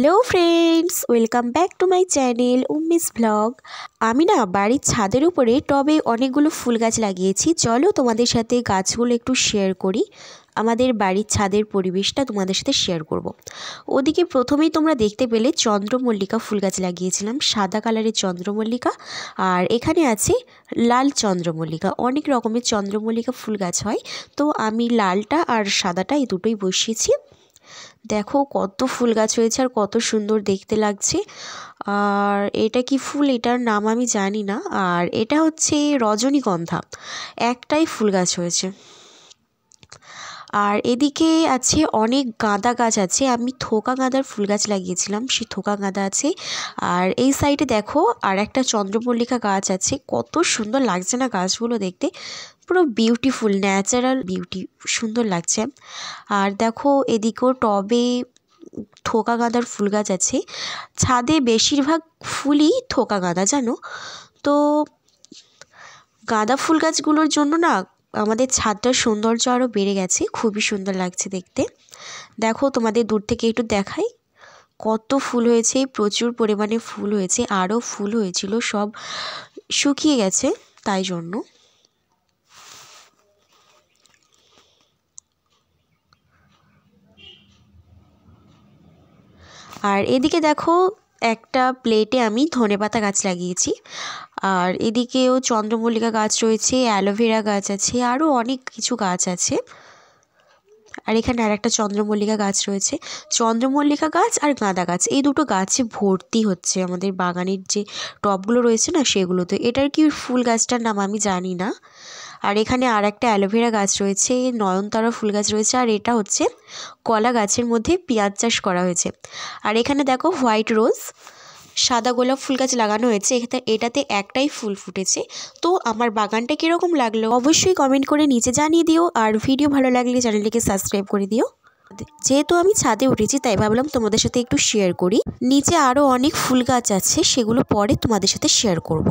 Hello friends welcome back to my channel Umis blog আমি না বাড়ির ছাদের উপরে টবে অনেকগুলো ফুল গাছ লাগিয়েছি চলো তোমাদের সাথে গাছগুলো একটু শেয়ার করি আমাদের বাড়ির ছাদের পরিবেশটা তোমাদের সাথে শেয়ার করব। ওদিকে প্রথমেই তোমরা দেখতে পেলে চন্দ্রমল্লিকা ফুল গাছ লাগিয়েছিলাম সাদা কালারের চন্দ্রমল্লিকা আর এখানে আছে লাল চন্দ্রমল্লিকা অনেক রকমের চন্দ্রমল্লিকা ফুল গাছ হয় তো আমি লালটা আর সাদাটা এই দুটোই বসিয়েছি দেখো কত ফুল গাছ হয়েছে আর কত সুন্দর দেখতে লাগছে আর এটা কি ফুল এটার নাম আমি জানি না আর এটা হচ্ছে রজনীগন্ধা একটাই ফুল গাছ হয়েছে আর এদিকে আছে অনেক গাঁদা গাছ আছে আমি থোকা গাঁদার ফুল গাছ লাগিয়েছিলাম সে থোকা গাঁদা আছে আর এই সাইডে দেখো আর একটা চন্দ্রমল্লিকা গাছ আছে কত সুন্দর লাগছে না গাছগুলো দেখতে পুরো বিউটিফুল ন্যাচারাল বিউটি সুন্দর লাগছে আর দেখো এদিকেও টবে থোকা গাঁদার ফুল গাছ আছে ছাদে বেশিরভাগ ফুলই থোকা গাঁদা জানো তো গাঁদা ফুল গাছগুলোর জন্য না আমাদের ছাদটার সৌন্দর্য আরও বেড়ে গেছে খুবই সুন্দর লাগছে দেখতে দেখো তোমাদের দূর থেকে একটু দেখাই কত ফুল হয়েছে প্রচুর পরিমাণে ফুল হয়েছে আরও ফুল হয়েছিল সব শুকিয়ে গেছে তাই জন্য আর এদিকে দেখো একটা প্লেটে আমি ধনেপাতা গাছ লাগিয়েছি আর এদিকেও চন্দ্রমল্লিকা গাছ রয়েছে অ্যালোভেরা গাছ আছে আরও অনেক কিছু গাছ আছে আর এখানে আর একটা চন্দ্রমল্লিকা গাছ রয়েছে চন্দ্রমল্লিকা গাছ আর গাঁদা গাছ এই দুটো গাছে ভর্তি হচ্ছে আমাদের বাগানের যে টবগুলো রয়েছে না সেগুলোতে এটার কি ফুল গাছটার নাম আমি জানি না আর এখানে আর একটা অ্যালোভেরা গাছ রয়েছে নয়নতারা ফুল গাছ রয়েছে আর এটা হচ্ছে কলা গাছের মধ্যে পেঁয়াজ চাষ করা হয়েছে আর এখানে দেখো হোয়াইট রোজ সাদা গোলাপ ফুল গাছ লাগানো হয়েছে এটাতে একটাই ফুল ফুটেছে তো আমার বাগানটা কীরকম লাগলো অবশ্যই কমেন্ট করে নিচে জানিয়ে দিও আর ভিডিও ভালো লাগলে চ্যানেলটিকে সাবস্ক্রাইব করে দিও যেহেতু আমি ছাদে উঠেছি তাই ভাবলাম তোমাদের সাথে একটু শেয়ার করি নিচে আরও অনেক ফুল গাছ আছে সেগুলো পরে তোমাদের সাথে শেয়ার করব।